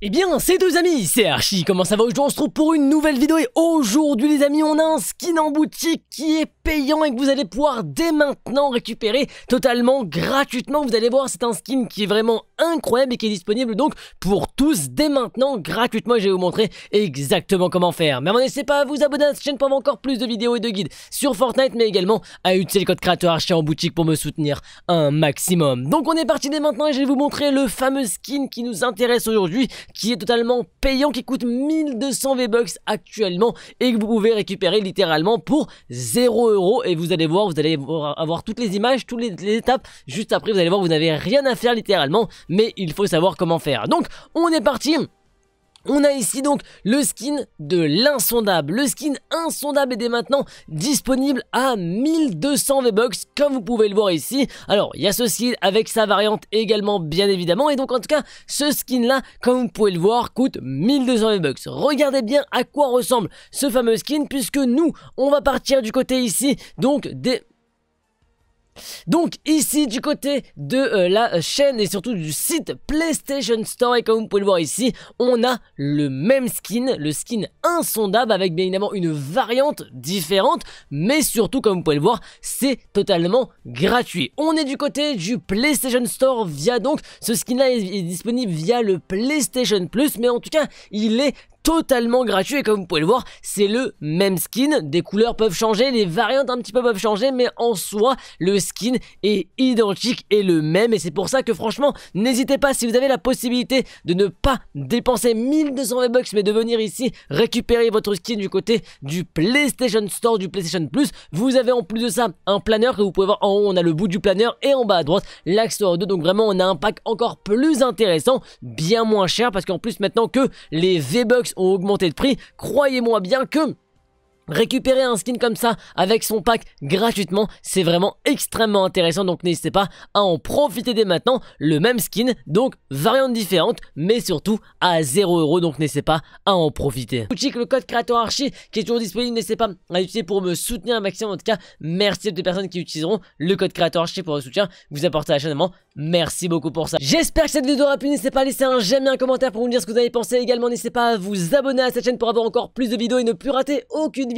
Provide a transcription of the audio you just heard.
Eh bien, c'est deux amis, c'est Archie, comment ça va Aujourd'hui on se retrouve pour une nouvelle vidéo et aujourd'hui les amis on a un skin en boutique qui est payant et que vous allez pouvoir dès maintenant récupérer totalement gratuitement. Vous allez voir c'est un skin qui est vraiment incroyable et qui est disponible donc pour tous dès maintenant gratuitement et je vais vous montrer exactement comment faire. Mais n'hésitez pas à vous abonner à cette chaîne pour avoir encore plus de vidéos et de guides sur Fortnite mais également à utiliser le code créateur archi en boutique pour me soutenir un maximum. Donc on est parti dès maintenant et je vais vous montrer le fameux skin qui nous intéresse aujourd'hui qui est totalement payant qui coûte 1200 V-Bucks actuellement et que vous pouvez récupérer littéralement pour 0 euros et vous allez voir, vous allez avoir toutes les images, toutes les étapes juste après vous allez voir vous n'avez rien à faire littéralement mais il faut savoir comment faire. Donc on est parti on a ici donc le skin de l'insondable. Le skin insondable est dès maintenant disponible à 1200 V-Bucks, comme vous pouvez le voir ici. Alors, il y a ce skin avec sa variante également, bien évidemment. Et donc, en tout cas, ce skin-là, comme vous pouvez le voir, coûte 1200 V-Bucks. Regardez bien à quoi ressemble ce fameux skin, puisque nous, on va partir du côté ici, donc des donc ici du côté de euh, la euh, chaîne et surtout du site PlayStation Store et comme vous pouvez le voir ici, on a le même skin, le skin insondable avec bien évidemment une variante différente mais surtout comme vous pouvez le voir c'est totalement gratuit. On est du côté du PlayStation Store via donc ce skin là est, est disponible via le PlayStation Plus mais en tout cas il est totalement gratuit et comme vous pouvez le voir, c'est le même skin. Des couleurs peuvent changer, les variantes un petit peu peuvent changer, mais en soi, le skin est identique et le même. Et c'est pour ça que franchement, n'hésitez pas si vous avez la possibilité de ne pas dépenser 1200 V-Bucks, mais de venir ici récupérer votre skin du côté du PlayStation Store, du PlayStation Plus. Vous avez en plus de ça un planeur que vous pouvez voir en haut, on a le bout du planeur et en bas à droite l'axe 2. Donc vraiment, on a un pack encore plus intéressant, bien moins cher parce qu'en plus maintenant que les V-Bucks ont augmenté de prix, croyez-moi bien que Récupérer un skin comme ça avec son pack gratuitement, c'est vraiment extrêmement intéressant donc n'hésitez pas à en profiter dès maintenant, le même skin donc variante différente mais surtout à 0€ donc n'hésitez pas à en profiter. le code créateur archi qui est toujours disponible, n'hésitez pas à l'utiliser pour me soutenir un maximum en tout cas, merci à toutes les personnes qui utiliseront le code créateur archi pour le soutien, vous apportez à la chaîne merci beaucoup pour ça. J'espère que cette vidéo aura plu n'hésitez pas à laisser un j'aime et un commentaire pour me dire ce que vous avez pensé également, n'hésitez pas à vous abonner à cette chaîne pour avoir encore plus de vidéos et ne plus rater aucune vidéo